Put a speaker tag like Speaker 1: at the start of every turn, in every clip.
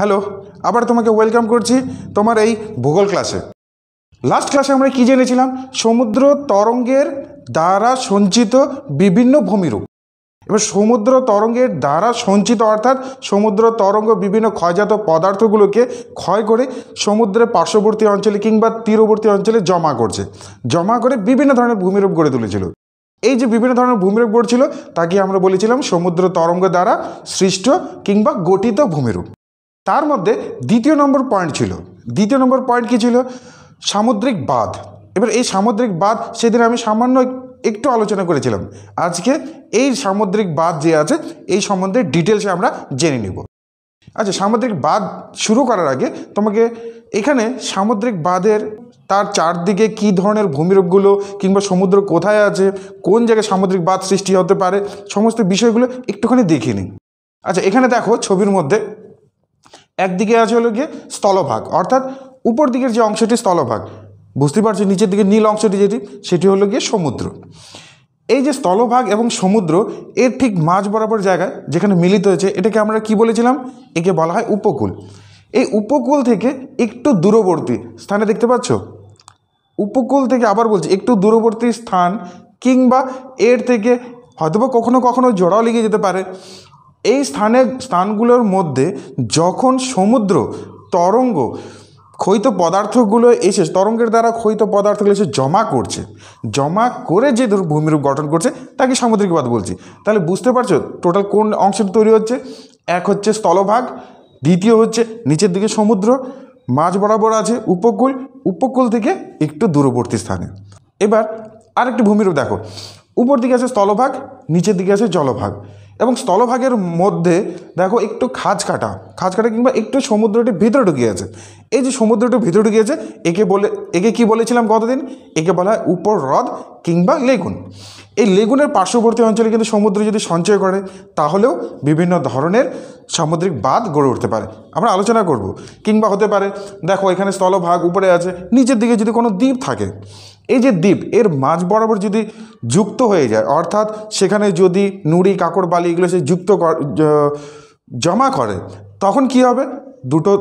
Speaker 1: hello আবার তোমাকে welcome করছি তোমার এই ভূগোল ক্লাসে লাস্ট ক্লাসে আমরা কি জেনেছিলাম সমুদ্র তরঙ্গের দ্বারা সঞ্চিত বিভিন্ন ভূমিরূপ এবার সমুদ্র তরঙ্গের দ্বারা সঞ্চিত অর্থাৎ সমুদ্র তরঙ্গ বিভিন্ন ক্ষয়জাত পদার্থগুলোকে ক্ষয় করে সমুদ্রের পার্শ্ববর্তী অঞ্চলে কিংবা তীরবর্তী অঞ্চলে জমা করছে জমা করে বিভিন্ন ধরনের ভূমিরূপ গড়ে তুলেছিল এই যে বিভিন্ন ধরনের ভূমিরূপ গড়ছিল তাকে আমরা বলেছিলাম সমুদ্র তরঙ্গ দ্বারা সৃষ্ট কিংবা গঠিত ভূমিরূপ তার মধ্যে দ্বিতীয় নম্বর পয়েন্ট ছিল দ্বিতীয় নম্বর পয়েন্ট কী ছিল সামুদ্রিক বাঁধ এবার এই সামুদ্রিক বাঁধ সেদিন আমি সামান্য একটু আলোচনা করেছিলাম আজকে এই সামুদ্রিক বাঁধ যে আছে এই সম্বন্ধে ডিটেলসে আমরা জেনে নিব আচ্ছা সামুদ্রিক বাঁধ শুরু করার আগে তোমাকে এখানে সামুদ্রিক বাঁধের তার চারদিকে কি ধরনের ভূমিরূপগুলো কিংবা সমুদ্র কোথায় আছে কোন জায়গায় সামুদ্রিক বাঁধ সৃষ্টি হতে পারে সমস্ত বিষয়গুলো একটুখানি দেখিয়ে নিন আচ্ছা এখানে দেখো ছবির মধ্যে একদিকে আছে হলো গিয়ে স্থলভাগ অর্থাৎ উপর দিকের যে অংশটি স্থলভাগ বুঝতে পারছি নিচের দিকে নীল অংশটি যেটি সেটি হলো গিয়ে সমুদ্র এই যে স্থলভাগ এবং সমুদ্র এর ঠিক মাঝ বরাবর জায়গায় যেখানে মিলিত হয়েছে এটাকে আমরা কি বলেছিলাম একে বলা হয় উপকূল এই উপকূল থেকে একটু দূরবর্তী স্থানে দেখতে পাচ্ছ উপকূল থেকে আবার বলছি একটু দূরবর্তী স্থান কিংবা এর থেকে হয়তোবা কখনো কখনো জোড়াও লেগে যেতে পারে এই স্থানে স্থানগুলোর মধ্যে যখন সমুদ্র তরঙ্গ ক্ষয়িত পদার্থগুলো এসে তরঙ্গের দ্বারা ক্ষয়িত পদার্থগুলো এসে জমা করছে জমা করে যে ভূমিরূপ গঠন করছে তাকে সামুদ্রিক বাদ বলছি তাহলে বুঝতে পারছো টোটাল কোন অংশটি তৈরি হচ্ছে এক হচ্ছে স্থলভাগ দ্বিতীয় হচ্ছে নিচের দিকে সমুদ্র মাঝ বরাবর আছে উপকূল উপকূল থেকে একটু দূরবর্তী স্থানে এবার আরেকটি ভূমিরূপ দেখো উপর দিকে আছে স্থলভাগ নিচের দিকে আছে জলভাগ এবং স্থলভাগের মধ্যে দেখো একটু খাজ কাটা খাজ কাটা কিংবা একটু সমুদ্রটি ভিতরে ঢুকিয়েছে এই যে সমুদ্রটি ভিতরে ঢুকিয়েছে একে বলে একে কি বলেছিলাম কতদিন একে বলা হয় উপর হ্রদ কিংবা লেগুন এই লেগুনের পার্শ্ববর্তী অঞ্চলে কিন্তু সমুদ্র যদি সঞ্চয় করে তাহলেও বিভিন্ন ধরনের সামুদ্রিক বাঁধ গড়ে উঠতে পারে আমরা আলোচনা করব কিংবা হতে পারে দেখো এখানে স্থলভাগ উপরে আছে নিচের দিকে যদি কোনো দ্বীপ থাকে এই যে দ্বীপ এর মাঝ বরাবর যদি যুক্ত হয়ে যায় অর্থাৎ সেখানে যদি নুড়ি কাকড় বালি এগুলো সে যুক্ত জমা করে তখন কি হবে দুটো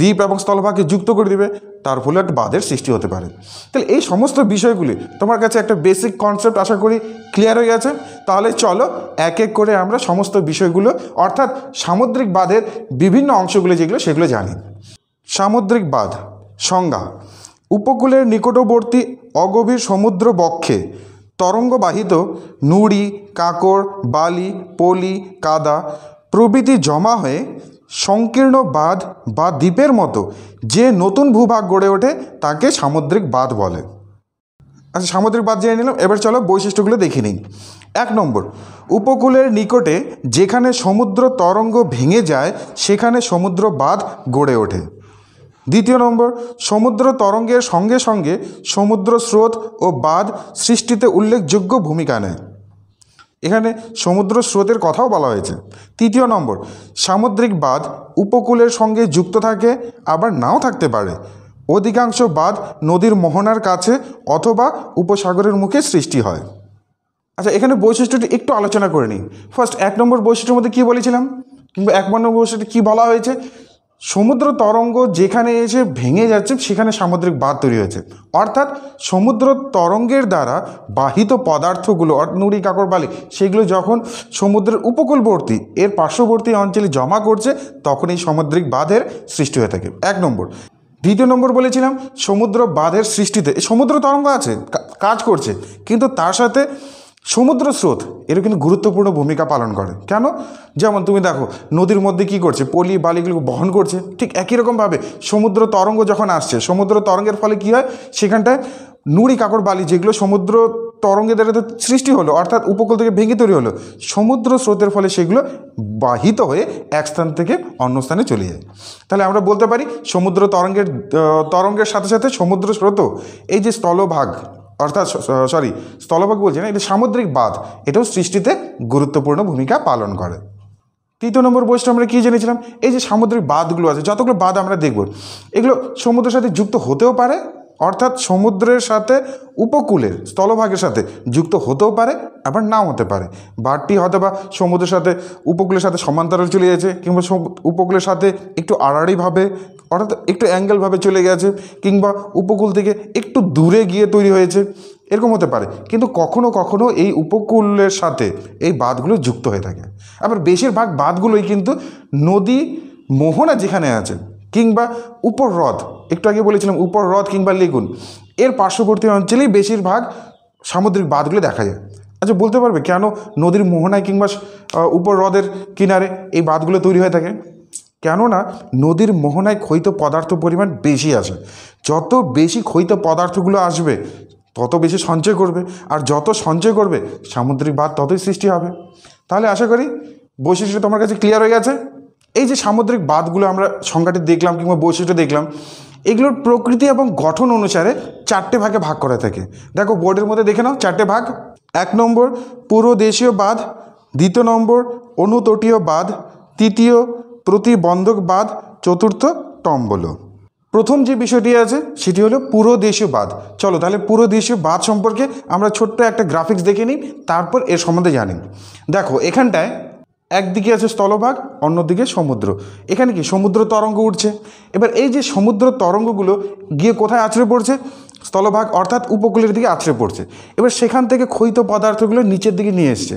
Speaker 1: দ্বীপ এবং স্থলভাগকে যুক্ত করে দিবে তার ফলে একটা বাঁধের সৃষ্টি হতে পারে তাহলে এই সমস্ত বিষয়গুলি তোমার কাছে একটা বেসিক কনসেপ্ট আশা করি ক্লিয়ার হয়ে গেছে তাহলে চলো এক এক করে আমরা সমস্ত বিষয়গুলো অর্থাৎ সামুদ্রিক বাঁধের বিভিন্ন অংশগুলো যেগুলো সেগুলো জানি সামুদ্রিক বাঁধ সংজ্ঞা উপকূলের নিকটবর্তী অগভীর সমুদ্র বক্ষে তরঙ্গবাহিত নুড়ি কাঁকড় বালি পলি কাদা প্রভৃতি জমা হয়ে সংকীর্ণ বাঁধ বা দ্বীপের মতো যে নতুন ভূভাগ গড়ে ওঠে তাকে সামুদ্রিক বাঁধ বলে আচ্ছা সামুদ্রিক বাঁধ জেনে নিলাম এবার চলো বৈশিষ্ট্যগুলো দেখে নিই এক নম্বর উপকূলের নিকটে যেখানে সমুদ্র তরঙ্গ ভেঙে যায় সেখানে সমুদ্র বাঁধ গড়ে ওঠে দ্বিতীয় নম্বর সমুদ্র তরঙ্গের সঙ্গে সঙ্গে সমুদ্র স্রোত ও বাদ সৃষ্টিতে উল্লেখযোগ্য ভূমিকা নেয় এখানে সমুদ্র স্রোতের কথাও বলা হয়েছে তৃতীয় নম্বর সামুদ্রিক বাদ উপকূলের সঙ্গে যুক্ত থাকে আবার নাও থাকতে পারে অধিকাংশ বাদ নদীর মোহনার কাছে অথবা উপসাগরের মুখে সৃষ্টি হয় আচ্ছা এখানে বৈশিষ্ট্যটি একটু আলোচনা করে নিই ফার্স্ট এক নম্বর বৈশিষ্ট্যের মধ্যে কী বলেছিলাম কিংবা এক নম্বর বৈশিষ্ট্যটি কী বলা হয়েছে সমুদ্র তরঙ্গ যেখানে এসে ভেঙে যাচ্ছে সেখানে সামুদ্রিক বাদ তৈরি হয়েছে অর্থাৎ সমুদ্র তরঙ্গের দ্বারা বাহিত পদার্থগুলো নুড়ি কাকড় বালি সেগুলো যখন সমুদ্রের উপকূলবর্তী এর পার্শ্ববর্তী অঞ্চলে জমা করছে তখন এই সামুদ্রিক বাঁধের সৃষ্টি হয়ে থাকে এক নম্বর দ্বিতীয় নম্বর বলেছিলাম সমুদ্র বাঁধের সৃষ্টিতে সমুদ্র তরঙ্গ আছে কাজ করছে কিন্তু তার সাথে সমুদ্র স্রোত এর কিন্তু গুরুত্বপূর্ণ ভূমিকা পালন করে কেন যেমন তুমি দেখো নদীর মধ্যে কি করছে পলি বালিগুলো বহন করছে ঠিক একই রকমভাবে সমুদ্র তরঙ্গ যখন আসছে সমুদ্র তরঙ্গের ফলে কি হয় সেখানটায় নুড়ি কাকড় বালি যেগুলো সমুদ্র তরঙ্গে দ্বারা সৃষ্টি হলো অর্থাৎ উপকূল থেকে ভেঙে তৈরি হলো সমুদ্র স্রোতের ফলে সেগুলো বাহিত হয়ে এক স্থান থেকে অন্য স্থানে চলে যায় তাহলে আমরা বলতে পারি সমুদ্র তরঙ্গের তরঙ্গের সাথে সাথে সমুদ্র স্রোত এই যে স্থলভাগ অর্থাৎ সরি স্থলভাগ বলছি না এটা সামুদ্রিক বাঁধ এটাও সৃষ্টিতে গুরুত্বপূর্ণ ভূমিকা পালন করে তৃতীয় নম্বর বৈশিষ্ট্য আমরা কী জেনেছিলাম এই যে সামুদ্রিক বাঁধগুলো আছে যতগুলো বাঁধ আমরা দেখব এগুলো সমুদ্রের সাথে যুক্ত হতেও পারে অর্থাৎ সমুদ্রের সাথে উপকূলের স্থলভাগের সাথে যুক্ত হতেও পারে আবার নাও হতে পারে বাড়টি হয়তো বা সমুদ্রের সাথে উপকূলের সাথে সমান্তরাল চলে গেছে কিংবা উপকূলের সাথে একটু আড়াড়িভাবে অর্থাৎ একটু অ্যাঙ্গেলভাবে চলে গেছে কিংবা উপকূল থেকে একটু দূরে গিয়ে তৈরি হয়েছে এরকম হতে পারে কিন্তু কখনো কখনো এই উপকূলের সাথে এই বাঁধগুলো যুক্ত হয়ে থাকে আবার বেশিরভাগ বাঁধগুলোই কিন্তু নদী মোহনা যেখানে আছে কিংবা উপর হ্রদ একটু আগে বলেছিলাম উপর হ্রদ কিংবা লেগুন এর পার্শ্ববর্তী অঞ্চলেই বেশিরভাগ সামুদ্রিক বাঁধগুলো দেখা যায় আচ্ছা বলতে পারবে কেন নদীর মোহনায় কিংবা উপর হ্রদের কিনারে এই বাঁধগুলো তৈরি হয়ে থাকে কেননা নদীর মোহনায় ক্ষৈত পদার্থ পরিমাণ বেশি আছে যত বেশি ক্ষৈত পদার্থগুলো আসবে তত বেশি সঞ্চয় করবে আর যত সঞ্চয় করবে সামুদ্রিক বাদ ততই সৃষ্টি হবে তাহলে আশা করি বৈশিষ্ট্য তোমার কাছে ক্লিয়ার হয়ে গেছে এই যে সামুদ্রিক বাদগুলো আমরা সংখ্যাটি দেখলাম কিংবা বৈশিষ্ট্য দেখলাম এগুলোর প্রকৃতি এবং গঠন অনুসারে চারটে ভাগে ভাগ করা থাকে দেখো বোর্ডের মধ্যে দেখে নাও চারটে ভাগ এক নম্বর পুরো দেশীয় বাঁধ দ্বিতীয় নম্বর অনুতটীয় বাঁধ তৃতীয় প্রতিবন্ধকবাদ চতুর্থ টম্বল প্রথম যে বিষয়টি আছে সেটি হলো পুরো বাদ চলো তাহলে পুরো বাদ সম্পর্কে আমরা ছোট্ট একটা গ্রাফিক্স দেখে নিই তারপর এর সম্বন্ধে জানি দেখো এখানটায় একদিকে আছে স্থলভাগ অন্যদিকে সমুদ্র এখানে কি সমুদ্র তরঙ্গ উঠছে এবার এই যে সমুদ্র তরঙ্গগুলো গিয়ে কোথায় আছড়ে পড়ছে স্থলভাগ অর্থাৎ উপকূলের দিকে আছড়ে পড়ছে এবার সেখান থেকে ক্ষয়িত পদার্থগুলো নিচের দিকে নিয়ে এসছে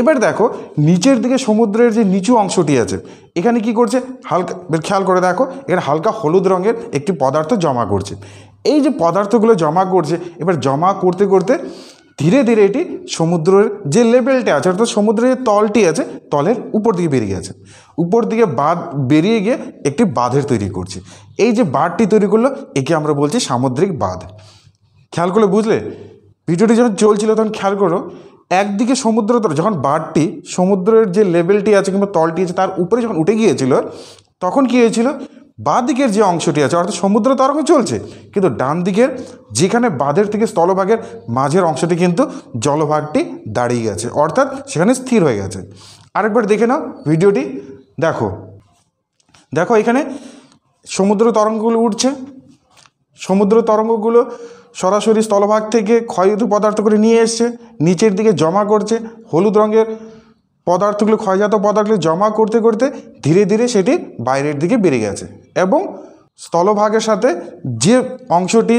Speaker 1: এবার দেখো নিচের দিকে সমুদ্রের যে নিচু অংশটি আছে এখানে কি করছে হালকা খেয়াল করে দেখো এখানে হালকা হলুদ রঙের একটি পদার্থ জমা করছে এই যে পদার্থগুলো জমা করছে এবার জমা করতে করতে ধীরে ধীরে এটি সমুদ্রের যে লেভেলটা আছে অর্থাৎ সমুদ্রের যে তলটি আছে তলের উপর দিকে বেরিয়ে গেছে উপর দিকে বাঁধ বেরিয়ে গিয়ে একটি বাঁধের তৈরি করছে এই যে বাঁধটি তৈরি করলো একে আমরা বলছি সামুদ্রিক বাঁধ খেয়াল করলে বুঝলে ভিডিওটি যখন চলছিল তখন খেয়াল করো একদিকে সমুদ্র যখন বাঁধটি সমুদ্রের যে লেভেলটি আছে কিংবা তলটি আছে তার উপরে যখন উঠে গিয়েছিল তখন কী হয়েছিল বাঁ দিকের যে অংশটি আছে অর্থাৎ সমুদ্র তরঙ্গ চলছে কিন্তু ডান দিকের যেখানে বাঁধের থেকে স্থলভাগের মাঝের অংশটি কিন্তু জলভাগটি দাঁড়িয়ে গেছে অর্থাৎ সেখানে স্থির হয়ে গেছে আরেকবার দেখে নাও ভিডিওটি দেখো দেখো এখানে সমুদ্র তরঙ্গগুলো উঠছে সমুদ্র তরঙ্গগুলো সরাসরি স্থলভাগ থেকে ক্ষয়ত পদার্থ করে নিয়ে এসছে নিচের দিকে জমা করছে হলুদ রঙের পদার্থগুলো ক্ষয়জাত পদার্থগুলো জমা করতে করতে ধীরে ধীরে সেটি বাইরের দিকে বেড়ে গেছে এবং স্থলভাগের সাথে যে অংশটি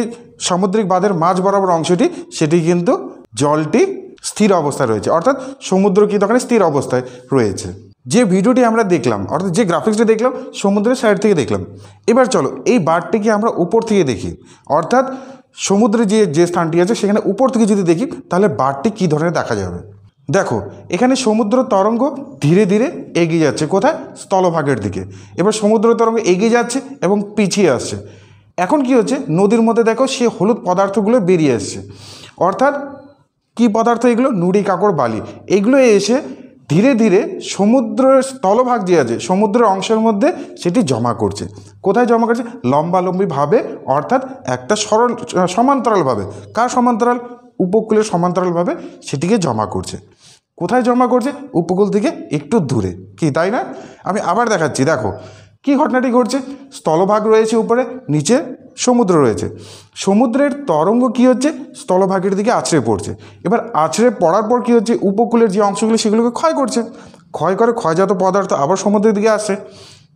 Speaker 1: সামুদ্রিক বাঁধের মাঝ বরাবর অংশটি সেটি কিন্তু জলটি স্থির অবস্থায় রয়েছে অর্থাৎ সমুদ্র কিন্তু ওখানে স্থির অবস্থায় রয়েছে যে ভিডিওটি আমরা দেখলাম অর্থাৎ যে গ্রাফিক্সটি দেখলাম সমুদ্রের সাইড থেকে দেখলাম এবার চলো এই বারটিকে আমরা উপর থেকে দেখি অর্থাৎ সমুদ্রে যে যে স্থানটি আছে সেখানে উপর থেকে যদি দেখি তাহলে বারটি কী ধরনের দেখা যাবে দেখো এখানে সমুদ্র তরঙ্গ ধীরে ধীরে এগিয়ে যাচ্ছে কোথায় স্থলভাগের দিকে এবার সমুদ্র তরঙ্গ এগিয়ে যাচ্ছে এবং পিছিয়ে আসছে এখন কি হচ্ছে নদীর মধ্যে দেখো সে হলুদ পদার্থগুলো বেরিয়ে আসছে অর্থাৎ কি পদার্থ এগুলো নুড়ি কাকড় বালি এগুলো এসে ধীরে ধীরে সমুদ্রের স্থলভাগ যে আছে সমুদ্রের অংশের মধ্যে সেটি জমা করছে কোথায় জমা করছে লম্বালম্বিভাবে অর্থাৎ একটা সরল সমান্তরালভাবে কার সমান্তরাল উপকূলের সমান্তরালভাবে সেটিকে জমা করছে কোথায় জমা করছে উপকূল থেকে একটু দূরে কি তাই না আমি আবার দেখাচ্ছি দেখো কি ঘটনাটি ঘটছে স্থলভাগ রয়েছে উপরে নিচে সমুদ্র রয়েছে সমুদ্রের তরঙ্গ কি হচ্ছে স্থলভাগের দিকে আছড়ে পড়ছে এবার আছড়ে পড়ার পর কি হচ্ছে উপকূলের যে অংশগুলি সেগুলোকে ক্ষয় করছে ক্ষয় করে ক্ষয়জাত পদার্থ আবার সমুদ্রের দিকে আসে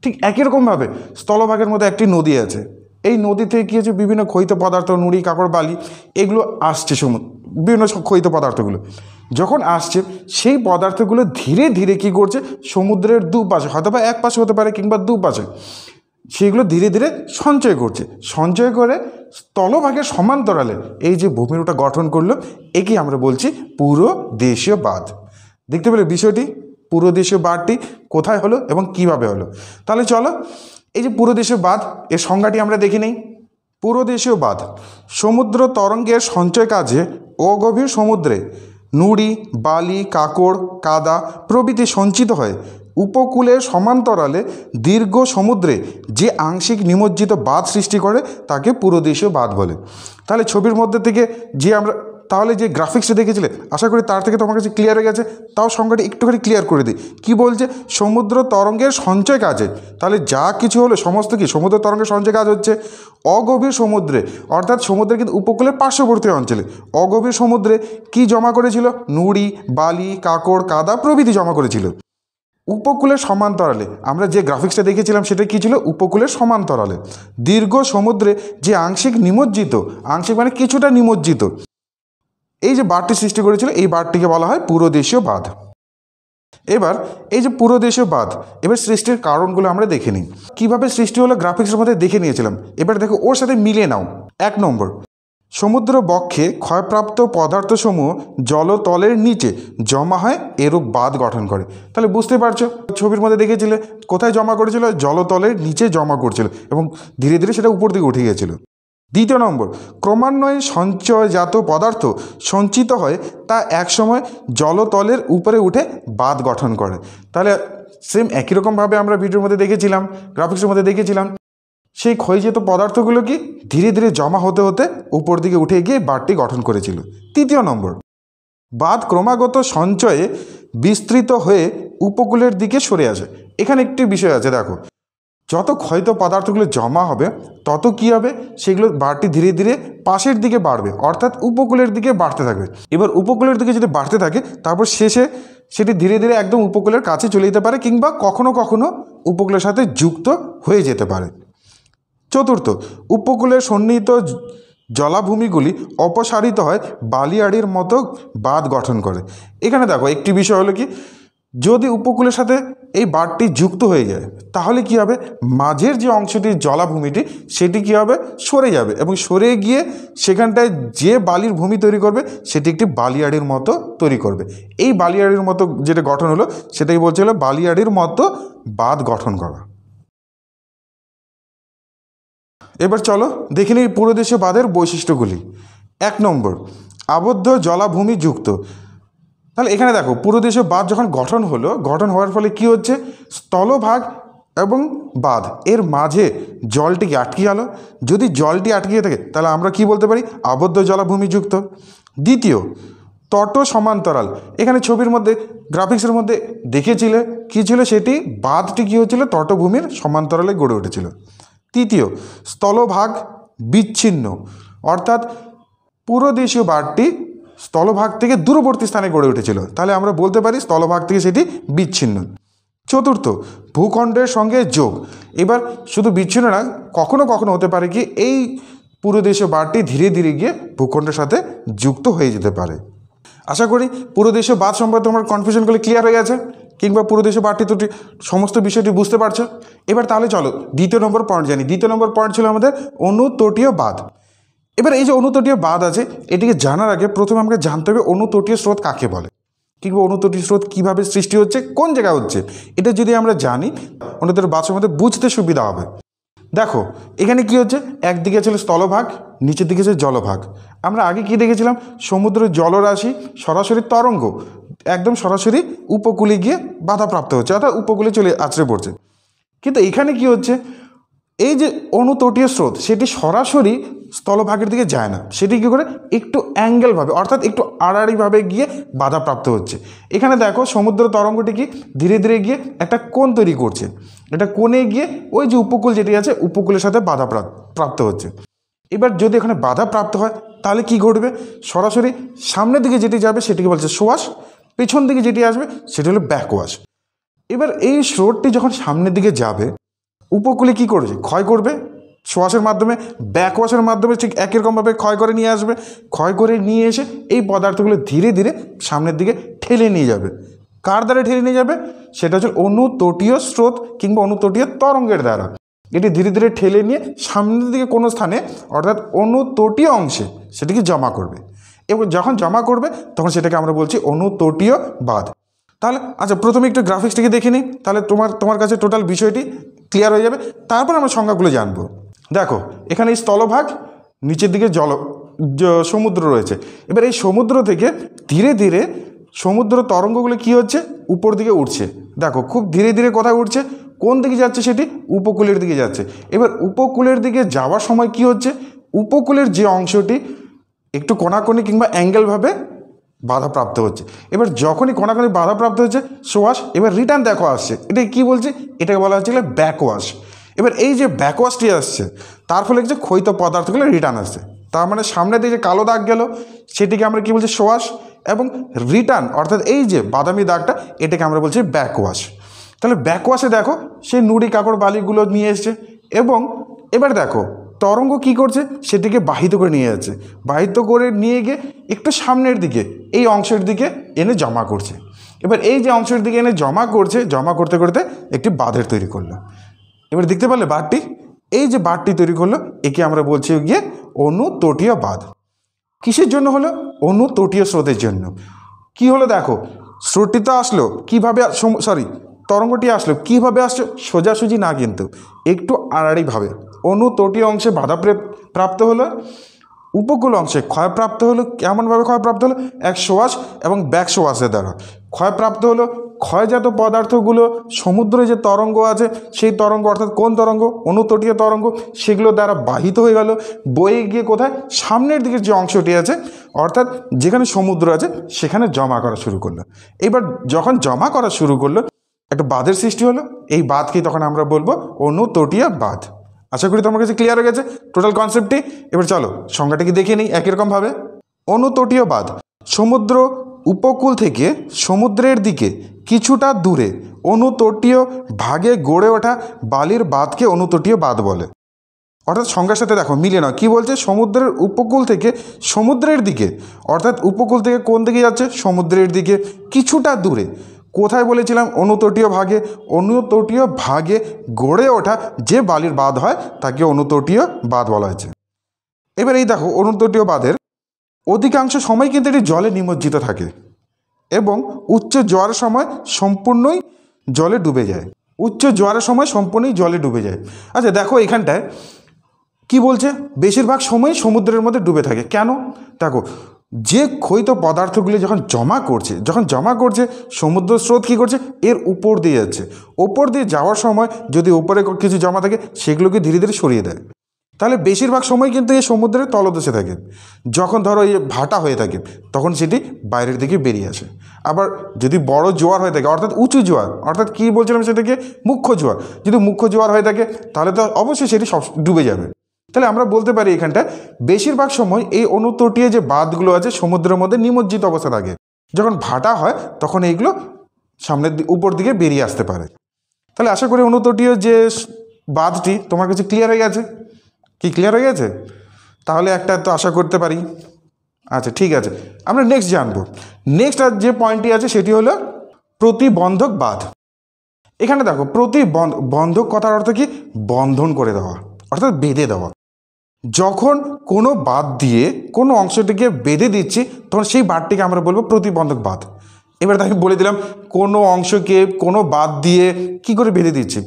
Speaker 1: ঠিক একই রকমভাবে স্থলভাগের মধ্যে একটি নদী আছে এই নদী থেকে কী হচ্ছে বিভিন্ন ক্ষয়িত পদার্থ নুড়ি কাপড় বালি এগুলো আসছে সমুদ্র বিভিন্ন ক্ষয়িত পদার্থগুলো যখন আসছে সেই পদার্থগুলো ধীরে ধীরে কি করছে সমুদ্রের দুপাশে হয়তো বা এক পাশে হতে পারে কিংবা দুপাশে সেইগুলো ধীরে ধীরে সঞ্চয় করছে সঞ্চয় করে স্থলভাগে সমান্তরালে এই যে ভূমিরূপটা গঠন করলো একে আমরা বলছি পুরো দেশীয় বাঁধ দেখতে পেলে বিষয়টি পুরো দেশীয় বাঁধটি কোথায় হলো এবং কিভাবে হলো তাহলে চলো এই যে পুরো দেশীয় বাঁধ এর সংজ্ঞাটি আমরা দেখি নেই পুরো দেশীয় বাঁধ সমুদ্র তরঙ্গের সঞ্চয় কাজে অগভীর সমুদ্রে নুড়ি বালি কাকড় কাদা প্রভৃতি সঞ্চিত হয় উপকূলের সমান্তরালে দীর্ঘ সমুদ্রে যে আংশিক নিমজ্জিত বাঁধ সৃষ্টি করে তাকে পুরোদেশীয় বাঁধ বলে তাহলে ছবির মধ্যে থেকে যে আমরা তাহলে যে গ্রাফিক্সটা দেখেছিলে আশা করি তার থেকে তোমার কাছে ক্লিয়ার হয়ে গেছে তাও সংখ্যাটি একটুখানি ক্লিয়ার করে দিই কী বলছে সমুদ্র তরঙ্গের সঞ্চয় কাজে তাহলে যা কিছু হলো সমস্ত কি সমুদ্র তরঙ্গের সঞ্চয় কাজ হচ্ছে অগভীর সমুদ্রে অর্থাৎ সমুদ্রে কিন্তু উপকূলের পার্শ্ববর্তী অঞ্চলে অগভীর সমুদ্রে কি জমা করেছিল নুড়ি বালি কাকড় কাদা প্রভৃতি জমা করেছিল উপকূলের সমান্তরালে আমরা যে গ্রাফিক্সটা দেখেছিলাম সেটা কী ছিল উপকূলের সমান্তরালে দীর্ঘ সমুদ্রে যে আংশিক নিমজ্জিত আংশিক মানে কিছুটা নিমজ্জিত এই যে বাঁধটি সৃষ্টি করেছিল এই বাঁধটিকে বলা হয় পুরোদেশীয় বাঁধ এবার এই যে পুরোদেশীয় বাঁধ এবার সৃষ্টির কারণগুলো আমরা দেখে নিই কীভাবে সৃষ্টি হলো গ্রাফিক্সের মধ্যে দেখে নিয়েছিলাম এবার দেখো ওর সাথে মিলিয়ে নাও এক নম্বর সমুদ্র বক্ষে ক্ষয়প্রাপ্ত পদার্থসমূহ জলতলের নিচে জমা হয় এরূপ বাদ গঠন করে তাহলে বুঝতে পারছো ছবির মধ্যে দেখেছিলে কোথায় জমা করেছিল জলতলের নিচে জমা করছিল এবং ধীরে ধীরে সেটা উপর দিকে উঠে গিয়েছিল দ্বিতীয় নম্বর ক্রমান্বয়ে সঞ্চয়জাত পদার্থ সঞ্চিত হয় তা একসময় জলতলের উপরে উঠে বাদ গঠন করে তাহলে সেম একই রকমভাবে আমরা ভিডিওর মধ্যে দেখেছিলাম গ্রাফিক্সের মধ্যে দেখেছিলাম সেই ক্ষয়জাত পদার্থগুলো কি ধীরে ধীরে জমা হতে হতে উপর দিকে উঠে গিয়ে বাড়তি গঠন করেছিল তৃতীয় নম্বর বাদ ক্রমাগত সঞ্চয়ে বিস্তৃত হয়ে উপকূলের দিকে সরে আসে এখানে একটি বিষয় আছে দেখো যত ক্ষয়িত পদার্থগুলো জমা হবে তত কি হবে সেগুলো বাড়তি ধীরে ধীরে পাশের দিকে বাড়বে অর্থাৎ উপকূলের দিকে বাড়তে থাকবে এবার উপকূলের দিকে যদি বাড়তে থাকে তারপর শেষে সেটি ধীরে ধীরে একদম উপকূলের কাছে চলে যেতে পারে কিংবা কখনো কখনো উপকূলের সাথে যুক্ত হয়ে যেতে পারে চতুর্থ উপকূলে সন্নিহিত জলাভূমিগুলি অপসারিত হয় বালিয়াড়ির মতো বাঁধ গঠন করে এখানে দেখো একটি বিষয় হলো কি যদি উপকূলের সাথে এই বাঁধটি যুক্ত হয়ে যায় তাহলে কি হবে মাঝের যে অংশটি জলাভূমিটি সেটি কি হবে সরে যাবে এবং সরে গিয়ে সেখানটায় যে বালির ভূমি তৈরি করবে সেটি একটি বালিয়াড়ির মতো তৈরি করবে এই বালিয়াড়ির মতো যেটা গঠন হলো সেটাই বলছিল বালিয়াড়ির মতো বাঁধ গঠন করা এবার চলো দেখে নিই দেশে বাঁধের বৈশিষ্ট্যগুলি এক নম্বর আবদ্ধ জলাভূমি যুক্ত তাহলে এখানে দেখো পুরোদেশীয় বাঁধ যখন গঠন হলো গঠন হওয়ার ফলে কি হচ্ছে স্থলভাগ এবং বাঁধ এর মাঝে জলটিকে আটকিয়ে আলো যদি জলটি আটকিয়ে থাকে তাহলে আমরা কি বলতে পারি আবদ্ধ জলাভূমি যুক্ত দ্বিতীয় তট সমান্তরাল এখানে ছবির মধ্যে গ্রাফিক্সের মধ্যে দেখেছিলে কি ছিল সেটি বাঁধটি কী হচ্ছিলো তটভূমির সমান্তরালে গড়ে উঠেছিল তৃতীয় স্থলভাগ বিচ্ছিন্ন অর্থাৎ পুরোদেশীয় বারটি স্থলভাগ থেকে দূরবর্তী স্থানে গড়ে উঠেছিল তাহলে আমরা বলতে পারি স্থলভাগ থেকে সেটি বিচ্ছিন্ন চতুর্থ ভূখণ্ডের সঙ্গে যোগ এবার শুধু বিচ্ছিন্ন না কখনো কখনো হতে পারে কি এই পুরোদেশীয় বারটি ধীরে ধীরে গিয়ে ভূখণ্ডের সাথে যুক্ত হয়ে যেতে পারে আশা করি পুরোদেশীয় বাদ সম্পর্কে তোমার কনফিউশনগুলি ক্লিয়ার হয়ে গেছে কিংবা পুরো দেশে বাড়তি ত্রুটি সমস্ত বিষয়টি বুঝতে পারছো এবার তাহলে চলো দ্বিতীয় নম্বর পয়েন্ট জানি দ্বিতীয় নম্বর পয়েন্ট ছিল আমাদের অনুতটীয় বাদ এবার এই যে অনুতটীয় বাদ আছে এটিকে জানার আগে প্রথমে আমাকে জানতে হবে অনুতটীয় স্রোত কাকে বলে কিংবা অনুতটীয় স্রোত কীভাবে সৃষ্টি হচ্ছে কোন জায়গায় হচ্ছে এটা যদি আমরা জানি অনুতর বাসের মধ্যে বুঝতে সুবিধা হবে দেখো এখানে কি হচ্ছে একদিকে ছিল স্থলভাগ নিচের দিকে ছিল জলভাগ আমরা আগে কি দেখেছিলাম সমুদ্রের জলরাশি সরাসরি তরঙ্গ একদম সরাসরি উপকূলে গিয়ে বাধাপ্রাপ্ত হচ্ছে অর্থাৎ উপকূলে চলে আছড়ে পড়ছে কিন্তু এখানে কি হচ্ছে এই যে অনুতটীয় স্রোত সেটি সরাসরি স্থলভাগের দিকে যায় না সেটি কী করে একটু অ্যাঙ্গেলভাবে অর্থাৎ একটু আড়াআড়িভাবে গিয়ে বাধাপ্রাপ্ত হচ্ছে এখানে দেখো সমুদ্র তরঙ্গটি কি ধীরে ধীরে গিয়ে একটা কোণ তৈরি করছে এটা কোণে গিয়ে ওই যে উপকূল যেটি আছে উপকূলের সাথে বাধা প্রাপ্ত হচ্ছে এবার যদি এখানে বাধা প্রাপ্ত হয় তাহলে কি ঘটবে সরাসরি সামনের দিকে যেটি যাবে সেটিকে বলছে সোয়াস পেছন দিকে যেটি আসবে সেটি হলো ব্যাকওয়াশ এবার এই স্রোতটি যখন সামনের দিকে যাবে উপকূলে কি করবে ক্ষয় করবে সোয়াশের মাধ্যমে ব্যাকওয়াশের মাধ্যমে ঠিক একই রকমভাবে ক্ষয় করে নিয়ে আসবে ক্ষয় করে নিয়ে এসে এই পদার্থগুলো ধীরে ধীরে সামনের দিকে ঠেলে নিয়ে যাবে কার দ্বারা ঠেলে নিয়ে যাবে সেটা হচ্ছে অনুতটীয় স্রোত কিংবা অনুতটীয় তরঙ্গের দ্বারা এটি ধীরে ধীরে ঠেলে নিয়ে সামনের দিকে কোনো স্থানে অর্থাৎ অনুতটীয় অংশে সেটিকে জমা করবে এবং যখন জমা করবে তখন সেটাকে আমরা বলছি অনুতটীয় বাদ তাহলে আচ্ছা প্রথমে একটু গ্রাফিক্সটিকে দেখে নিই তাহলে তোমার তোমার কাছে টোটাল বিষয়টি ক্লিয়ার হয়ে যাবে তারপর আমরা সংজ্ঞাগুলো জানব দেখো এখানে এই স্থলভাগ নিচের দিকে জল সমুদ্র রয়েছে এবার এই সমুদ্র থেকে ধীরে ধীরে সমুদ্র তরঙ্গগুলো কি হচ্ছে উপর দিকে উঠছে দেখো খুব ধীরে ধীরে কোথায় উঠছে কোন দিকে যাচ্ছে সেটি উপকূলের দিকে যাচ্ছে এবার উপকূলের দিকে যাওয়ার সময় কি হচ্ছে উপকূলের যে অংশটি একটু কোনাকোনি কিংবা অ্যাঙ্গেলভাবে বাধাপ্রাপ্ত হচ্ছে এবার যখনই কোনাকোনি বাধাপ্রাপ্ত হচ্ছে সোয়াশ এবার রিটার্ন দেখো আসছে এটা কি বলছে এটাকে বলা হচ্ছে ব্যাকওয়াশ এবার এই যে ব্যাকওয়াশটি আসছে তার ফলে যে ক্ষৈত পদার্থগুলো রিটার্ন আসছে তার মানে সামনে দিয়ে যে কালো দাগ গেল সেটিকে আমরা কি বলছি সোয়াশ এবং রিটার্ন অর্থাৎ এই যে বাদামি দাগটা এটাকে আমরা বলছি ব্যাকওয়াশ তাহলে ব্যাকওয়াশে দেখো সেই নুড়ি কাকড় বালিগুলো নিয়ে এসছে এবং এবার দেখো তরঙ্গ কি করছে সেটিকে বাহিত করে নিয়ে যাচ্ছে বাহিত করে নিয়ে গিয়ে একটু সামনের দিকে এই অংশের দিকে এনে জমা করছে এবার এই যে অংশের দিকে এনে জমা করছে জমা করতে করতে একটি বাঁধের তৈরি করলো এবার দেখতে পারলে বাঁধটি এই যে বাঁধটি তৈরি করলো একে আমরা বলছি গিয়ে অনুতটীয় বাঁধ কিসের জন্য হলো অনুতটীয় স্রোতের জন্য কি হলো দেখো স্রোতটি তো আসলো কীভাবে সরি তরঙ্গটি আসলো কীভাবে আসলো সোজাসুজি না কিন্তু একটু আড়াড়িভাবে অনুতটীয় অংশে বাধা প্রাপ্ত হলো উপকূল অংশে ক্ষয়প্রাপ্ত হলো কেমনভাবে ক্ষয়প্রাপ্ত হলো এক সোয়াস এবং ব্যাক সোয়াসের দ্বারা ক্ষয়প্রাপ্ত হলো ক্ষয়জাত পদার্থগুলো সমুদ্রে যে তরঙ্গ আছে সেই তরঙ্গ অর্থাৎ কোন তরঙ্গ অনুতটীয় তরঙ্গ সেগুলো দ্বারা বাহিত হয়ে গেল বয়ে গিয়ে কোথায় সামনের দিকের যে অংশটি আছে অর্থাৎ যেখানে সমুদ্র আছে সেখানে জমা করা শুরু করলো এবার যখন জমা করা শুরু করলো একটা বাঁধের সৃষ্টি হলো এই বাঁধকেই তখন আমরা বলবো অনুতটীয় বাঁধ আশা করি তোমার কাছে ক্লিয়ার হয়ে গেছে টোটাল কনসেপ্টটি এবার চলো সংজ্ঞাটাকে দেখে নিই একই রকমভাবে অনুতটীয় বাঁধ সমুদ্র উপকূল থেকে সমুদ্রের দিকে কিছুটা দূরে অনুতটীয় ভাগে গড়ে ওঠা বালির বাঁধকে অনুতটীয় বাঁধ বলে অর্থাৎ সংজ্ঞার সাথে দেখো মিলে না কী বলছে সমুদ্রের উপকূল থেকে সমুদ্রের দিকে অর্থাৎ উপকূল থেকে কোন দিকে যাচ্ছে সমুদ্রের দিকে কিছুটা দূরে কোথায় বলেছিলাম অনুতটীয় ভাগে অনুতটীয় ভাগে গড়ে ওঠা যে বালির বাঁধ হয় তাকে অনুতটীয় বাঁধ বলা হয়েছে এবার এই দেখো অনুতটীয় বাঁধের অধিকাংশ সময় কিন্তু এটি জলে নিমজ্জিত থাকে এবং উচ্চ জোয়ারের সময় সম্পূর্ণই জলে ডুবে যায় উচ্চ জোয়ারের সময় সম্পূর্ণই জলে ডুবে যায় আচ্ছা দেখো এখানটায় কি বলছে বেশিরভাগ সময় সমুদ্রের মধ্যে ডুবে থাকে কেন দেখো যে ক্ষয়িত পদার্থগুলি যখন জমা করছে যখন জমা করছে সমুদ্র স্রোত কী করছে এর উপর দিয়ে যাচ্ছে ওপর দিয়ে যাওয়ার সময় যদি উপরে কিছু জমা থাকে সেগুলোকে ধীরে ধীরে সরিয়ে দেয় তাহলে বেশিরভাগ সময় কিন্তু এই সমুদ্রের তলদেশে থাকে যখন ধরো এই ভাটা হয়ে থাকে তখন সেটি বাইরের দিকে বেরিয়ে আসে আবার যদি বড় জোয়ার হয়ে থাকে অর্থাৎ উঁচু জোয়ার অর্থাৎ কী বলছিলাম সেটাকে মুখ্য জোয়ার যদি মুখ্য জোয়ার হয়ে থাকে তাহলে তো অবশ্যই সেটি সব ডুবে যাবে তাহলে আমরা বলতে পারি এখানটা বেশিরভাগ সময় এই অনুতটীয় যে বাঁধগুলো আছে সমুদ্রের মধ্যে নিমজ্জিত অবস্থা থাকে যখন ভাটা হয় তখন এইগুলো সামনের উপর দিকে বেরিয়ে আসতে পারে তাহলে আশা করি অনুতটীয় যে বাঁধটি তোমার কাছে ক্লিয়ার হয়ে গেছে কি ক্লিয়ার হয়ে গেছে তাহলে একটা তো আশা করতে পারি আচ্ছা ঠিক আছে আমরা নেক্সট জানবো নেক্সট আর যে পয়েন্টটি আছে সেটি হলো প্রতিবন্ধক বাঁধ এখানে দেখো প্রতিবন্ধ বন্ধক কথার অর্থ কি বন্ধন করে দেওয়া অর্থাৎ বেঁধে দেওয়া যখন কোনো বাদ দিয়ে কোনো অংশটিকে বেঁধে দিচ্ছি তখন সেই বাদটিকে আমরা বলবো প্রতিবন্ধক বাদ এবার আমি বলে দিলাম কোনো অংশকে কোনো বাদ দিয়ে কি করে বেঁধে দিচ্ছি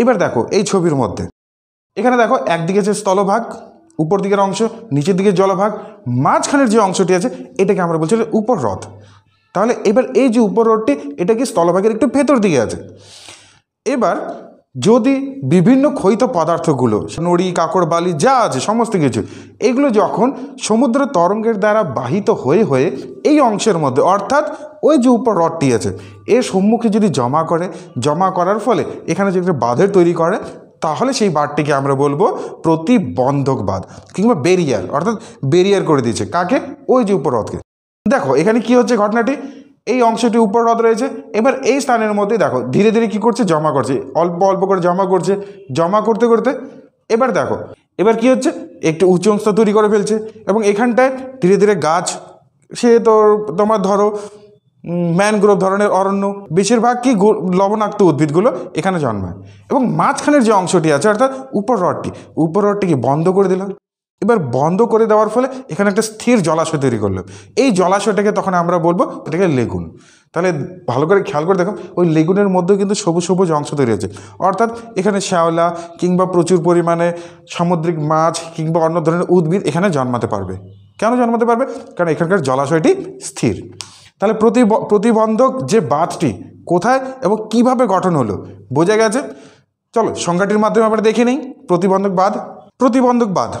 Speaker 1: এবার দেখো এই ছবির মধ্যে এখানে দেখো একদিকে আছে স্থলভাগ উপর দিকের অংশ নিচের দিকে জলভাগ মাঝখানের যে অংশটি আছে এটাকে আমরা বলছি উপর হ্রদ তাহলে এবার এই যে উপর হ্রদটি এটা কি স্থলভাগের একটু ভেতর দিকে আছে এবার যদি বিভিন্ন ক্ষয়িত পদার্থগুলো নড়ি কাকড় বালি যা আছে সমস্ত কিছু এগুলো যখন সমুদ্র তরঙ্গের দ্বারা বাহিত হয়ে হয়ে এই অংশের মধ্যে অর্থাৎ ওই যে উপর রডটি আছে এর সম্মুখে যদি জমা করে জমা করার ফলে এখানে যদি একটা বাঁধের তৈরি করে তাহলে সেই বাঁধটিকে আমরা বলবো প্রতিবন্ধক বাঁধ কিংবা বেরিয়ার অর্থাৎ বেরিয়ার করে দিয়েছে কাকে ওই যে উপর রথকে দেখো এখানে কি হচ্ছে ঘটনাটি এই অংশটি উপর হ্রদ রয়েছে এবার এই স্থানের মধ্যে দেখো ধীরে ধীরে কি করছে জমা করছে অল্প অল্প করে জমা করছে জমা করতে করতে এবার দেখো এবার কি হচ্ছে একটি উঁচু অংশ তৈরি করে ফেলছে এবং এখানটায় ধীরে ধীরে গাছ সে তো তোমার ধরো ম্যানগ্রোভ ধরনের অরণ্য বেশিরভাগ কি লবণাক্ত উদ্ভিদগুলো এখানে জন্মায় এবং মাঝখানের যে অংশটি আছে অর্থাৎ উপর হ্রদটি উপর হ্রদটিকে বন্ধ করে দিল এবার বন্ধ করে দেওয়ার ফলে এখানে একটা স্থির জলাশয় তৈরি করলো এই জলাশয়টাকে তখন আমরা বলবো এটাকে লেগুন তাহলে ভালো করে খেয়াল করে দেখুন ওই লেগুনের মধ্যেও কিন্তু সবুজ সবুজ অংশ তৈরি হয়েছে অর্থাৎ এখানে শ্যাওলা কিংবা প্রচুর পরিমাণে সামুদ্রিক মাছ কিংবা অন্য ধরনের উদ্ভিদ এখানে জন্মাতে পারবে কেন জন্মাতে পারবে কারণ এখানকার জলাশয়টি স্থির তাহলে প্রতি প্রতিবন্ধক যে বাঁধটি কোথায় এবং কিভাবে গঠন হলো বোঝা গেছে চলো সংজ্ঞাটির মাধ্যমে আমরা দেখে নিই প্রতিবন্ধক বাঁধ প্রতিবন্ধক বাঁধ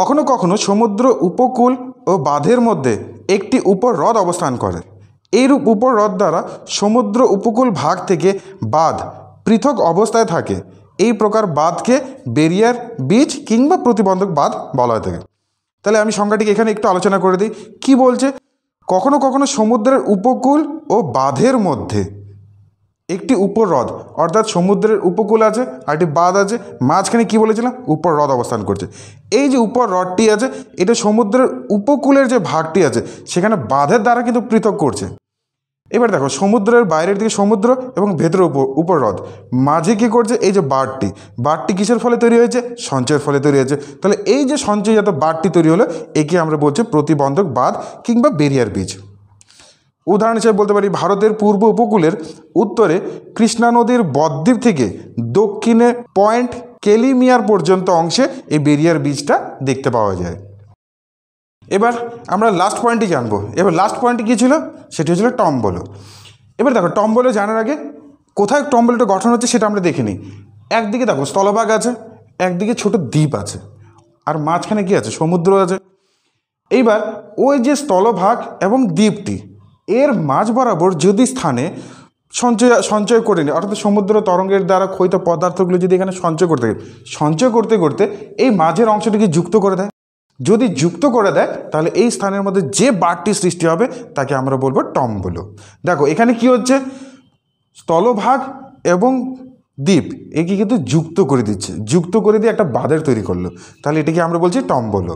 Speaker 1: কখনো কখনও সমুদ্র উপকূল ও বাঁধের মধ্যে একটি উপর হ্রদ অবস্থান করে এইরূপ উপর হ্রদ দ্বারা সমুদ্র উপকূল ভাগ থেকে বাঁধ পৃথক অবস্থায় থাকে এই প্রকার বাঁধকে বেরিয়ার বীজ কিংবা প্রতিবন্ধক বাঁধ বলা হয়ে থাকে তাহলে আমি সংজ্ঞাটিকে এখানে একটু আলোচনা করে দিই কি বলছে কখনো কখনো সমুদ্রের উপকূল ও বাঁধের মধ্যে একটি উপর হ্রদ অর্থাৎ সমুদ্রের উপকূল আছে আর একটি বাঁধ আছে মাঝখানে কি বলেছিলাম উপর হ্রদ অবস্থান করছে এই যে উপর হ্রদটি আছে এটা সমুদ্রের উপকূলের যে ভাগটি আছে সেখানে বাঁধের দ্বারা কিন্তু পৃথক করছে এবার দেখো সমুদ্রের বাইরের দিকে সমুদ্র এবং ভেতরে উপর হ্রদ মাঝে কী করছে এই যে বাঁধটি বাড়টি কিসের ফলে তৈরি হয়েছে সঞ্চয়ের ফলে তৈরি হয়েছে তাহলে এই যে সঞ্চয় সঞ্চয়জাত বাঁধটি তৈরি হলো একে আমরা বলছি প্রতিবন্ধক বাঁধ কিংবা বেরিয়ার বীজ উদাহরণ হিসেবে বলতে পারি ভারতের পূর্ব উপকূলের উত্তরে কৃষ্ণা নদীর বদ্বীপ থেকে দক্ষিণে পয়েন্ট কেলিমিয়ার পর্যন্ত অংশে এই বেরিয়ার বীজটা দেখতে পাওয়া যায় এবার আমরা লাস্ট পয়েন্টই জানবো এবার লাস্ট পয়েন্ট কী ছিল সেটি হচ্ছিল টম্বল এবার দেখো টম্বলে জানার আগে কোথায় টম্বলটা গঠন হচ্ছে সেটা আমরা দেখে নিই একদিকে দেখো স্থলভাগ আছে একদিকে ছোট দ্বীপ আছে আর মাঝখানে কী আছে সমুদ্র আছে এইবার ওই যে স্থলভাগ এবং দ্বীপটি এর মাঝ বরাবর যদি স্থানে সঞ্চয় সঞ্চয় করে নিই অর্থাৎ সমুদ্র তরঙ্গের দ্বারা ক্ষয়িত পদার্থগুলো যদি এখানে সঞ্চয় করতে থাকে সঞ্চয় করতে করতে এই মাঝের অংশটিকে যুক্ত করে দেয় যদি যুক্ত করে দেয় তাহলে এই স্থানের মধ্যে যে বাঘটি সৃষ্টি হবে তাকে আমরা বলবো টম্বুলো দেখো এখানে কি হচ্ছে স্থলভাগ এবং দ্বীপ একে কিন্তু যুক্ত করে দিচ্ছে যুক্ত করে দিয়ে একটা বাঁধের তৈরি করলো তাহলে এটাকে আমরা বলছি টম্বলো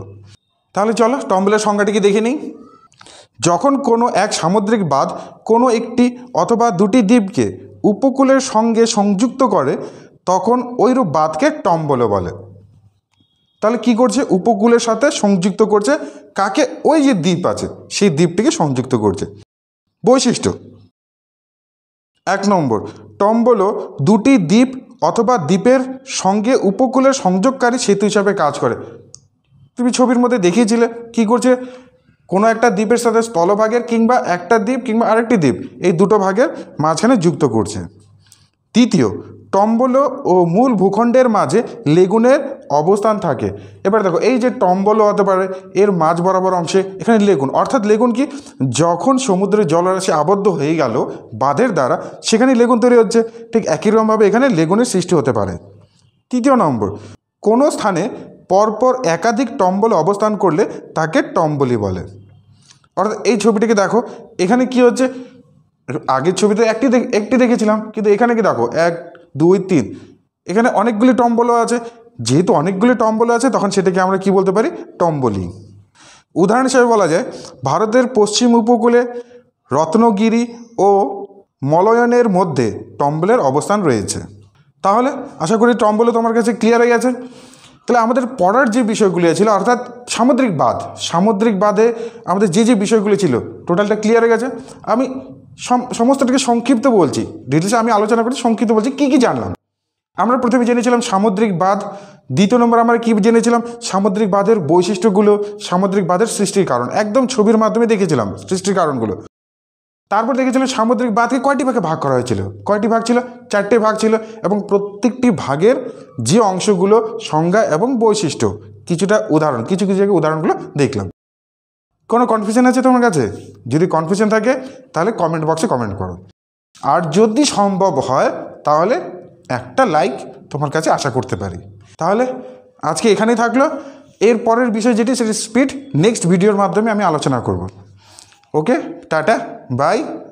Speaker 1: তাহলে চলো টম্বলের সংজ্ঞাটিকে দেখে নিই যখন কোনো এক সামুদ্রিক বাঁধ কোনো একটি অথবা দুটি দ্বীপকে উপকূলের সঙ্গে সংযুক্ত করে তখন ওইরূপ বাঁধকে টম বলে তাহলে কি করছে উপকূলের সাথে সংযুক্ত করছে কাকে ওই যে দ্বীপ আছে সেই দ্বীপটিকে সংযুক্ত করছে বৈশিষ্ট্য এক নম্বর টম্বলো দুটি দ্বীপ অথবা দ্বীপের সঙ্গে উপকূলের সংযোগকারী সেতু হিসাবে কাজ করে তুমি ছবির মধ্যে দেখিয়েছিলে কি করছে কোনো একটা দ্বীপের সাথে স্থলভাগের কিংবা একটা দ্বীপ কিংবা আরেকটি দ্বীপ এই দুটো ভাগের মাঝখানে যুক্ত করছে তৃতীয় টম্বলো ও মূল ভূখণ্ডের মাঝে লেগুনের অবস্থান থাকে এবার দেখো এই যে টম্বলো হতে পারে এর মাঝ বরাবর অংশে এখানে লেগুন অর্থাৎ লেগুন কি যখন সমুদ্রের জলরাশি আবদ্ধ হয়ে গেল বাঁধের দ্বারা সেখানে লেগুন তৈরি হচ্ছে ঠিক একই রকমভাবে এখানে লেগুনের সৃষ্টি হতে পারে তৃতীয় নম্বর কোনো স্থানে পরপর একাধিক টম্বলে অবস্থান করলে তাকে টম্বলি বলে অর্থাৎ এই ছবিটিকে দেখো এখানে কি হচ্ছে আগের ছবিতে একটি একটি দেখেছিলাম কিন্তু এখানে কি দেখো এক দুই তিন এখানে অনেকগুলি টম্বলও আছে যেহেতু অনেকগুলি টম্বল আছে তখন সেটাকে আমরা কি বলতে পারি টম্বলি উদাহরণ হিসেবে বলা যায় ভারতের পশ্চিম উপকূলে রত্নগিরি ও মলয়নের মধ্যে টম্বলের অবস্থান রয়েছে তাহলে আশা করি টম্বলে তোমার কাছে ক্লিয়ার হয়ে গেছে তাহলে আমাদের পড়ার যে বিষয়গুলি ছিল অর্থাৎ সামুদ্রিক বাদ সামুদ্রিক বাদে আমাদের যে যে বিষয়গুলি ছিল টোটালটা ক্লিয়ার হয়ে গেছে আমি সমস্তটাকে সংক্ষিপ্ত বলছি ডিটেলসে আমি আলোচনা করছি সংক্ষিপ্ত বলছি কি কি জানলাম আমরা প্রথমে জেনেছিলাম সামুদ্রিক বাদ দ্বিতীয় নম্বর আমরা কী জেনেছিলাম সামুদ্রিক বাদের বৈশিষ্ট্যগুলো সামুদ্রিক বাদের সৃষ্টির কারণ একদম ছবির মাধ্যমে দেখেছিলাম সৃষ্টির কারণগুলো তারপর দেখেছিলেন সামুদ্রিক বাঁধকে কয়টি ভাগে ভাগ করা হয়েছিল কয়টি ভাগ ছিল চারটে ভাগ ছিল এবং প্রত্যেকটি ভাগের যে অংশগুলো সংজ্ঞা এবং বৈশিষ্ট্য কিছুটা উদাহরণ কিছু কিছু জায়গায় উদাহরণগুলো দেখলাম কোনো কনফিউশন আছে তোমার কাছে যদি কনফিউশন থাকে তাহলে কমেন্ট বক্সে কমেন্ট করো আর যদি সম্ভব হয় তাহলে একটা লাইক তোমার কাছে আশা করতে পারি তাহলে আজকে এখানেই থাকলো এর পরের বিষয় যেটি সেটি স্পিড নেক্সট ভিডিওর মাধ্যমে আমি আলোচনা করব ओके टाटा बाय